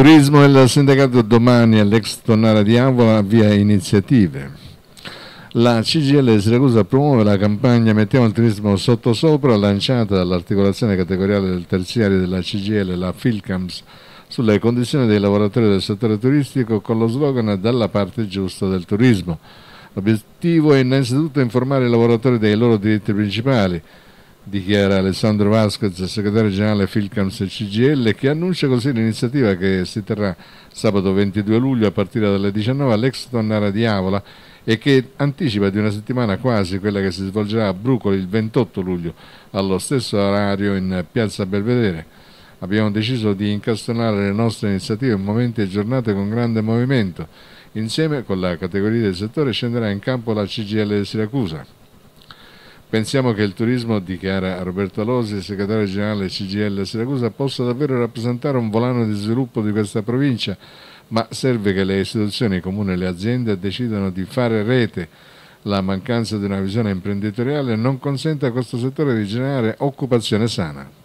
Turismo e il sindacato domani all'ex Tonnara di Avola via iniziative. La CGL si recusa a promuovere la campagna Mettiamo il turismo sottosopra lanciata dall'articolazione categoriale del terziario della CGL, la Filcams, sulle condizioni dei lavoratori del settore turistico con lo slogan Dalla parte giusta del turismo. L'obiettivo è innanzitutto informare i lavoratori dei loro diritti principali, dichiara Alessandro Vasquez, segretario generale Filcams CGL, che annuncia così l'iniziativa che si terrà sabato 22 luglio a partire dalle 19 all'ex Tonnara di Avola e che anticipa di una settimana quasi quella che si svolgerà a Brucoli il 28 luglio allo stesso orario in Piazza Belvedere. Abbiamo deciso di incastonare le nostre iniziative in momenti e giornate con grande movimento. Insieme con la categoria del settore scenderà in campo la CGL di Siracusa. Pensiamo che il turismo, dichiara Roberto Alosi, segretario generale CGL Siracusa, possa davvero rappresentare un volano di sviluppo di questa provincia, ma serve che le istituzioni, i comuni e le aziende decidano di fare rete. La mancanza di una visione imprenditoriale non consente a questo settore di generare occupazione sana.